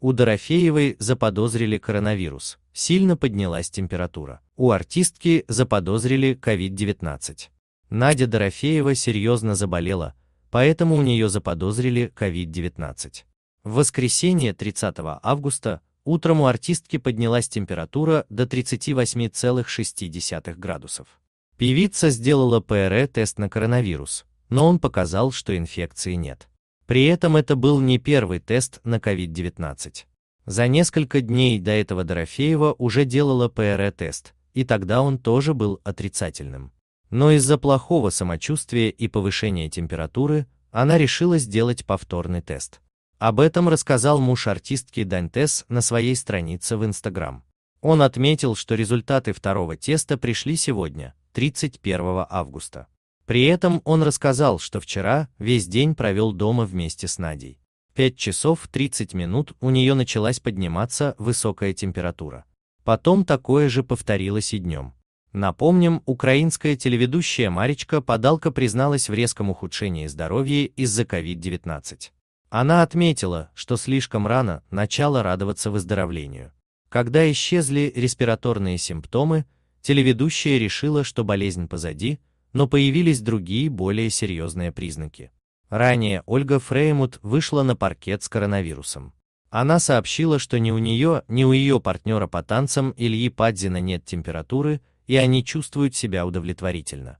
У Дорофеевой заподозрили коронавирус, сильно поднялась температура. У артистки заподозрили COVID-19. Надя Дорофеева серьезно заболела, поэтому у нее заподозрили COVID-19. В воскресенье 30 августа утром у артистки поднялась температура до 38,6 градусов. Певица сделала ПРЭ-тест на коронавирус, но он показал, что инфекции нет. При этом это был не первый тест на COVID-19. За несколько дней до этого Дорофеева уже делала ПРЭ-тест, и тогда он тоже был отрицательным. Но из-за плохого самочувствия и повышения температуры она решила сделать повторный тест. Об этом рассказал муж артистки Дань на своей странице в Инстаграм. Он отметил, что результаты второго теста пришли сегодня, 31 августа. При этом он рассказал, что вчера весь день провел дома вместе с Надей. 5 часов 30 минут у нее началась подниматься высокая температура. Потом такое же повторилось и днем. Напомним, украинская телеведущая Маречка Подалка призналась в резком ухудшении здоровья из-за COVID-19. Она отметила, что слишком рано начала радоваться выздоровлению. Когда исчезли респираторные симптомы, телеведущая решила, что болезнь позади, но появились другие более серьезные признаки. Ранее Ольга Фреймут вышла на паркет с коронавирусом. Она сообщила, что ни у нее, ни у ее партнера по танцам Ильи Падзина нет температуры, и они чувствуют себя удовлетворительно.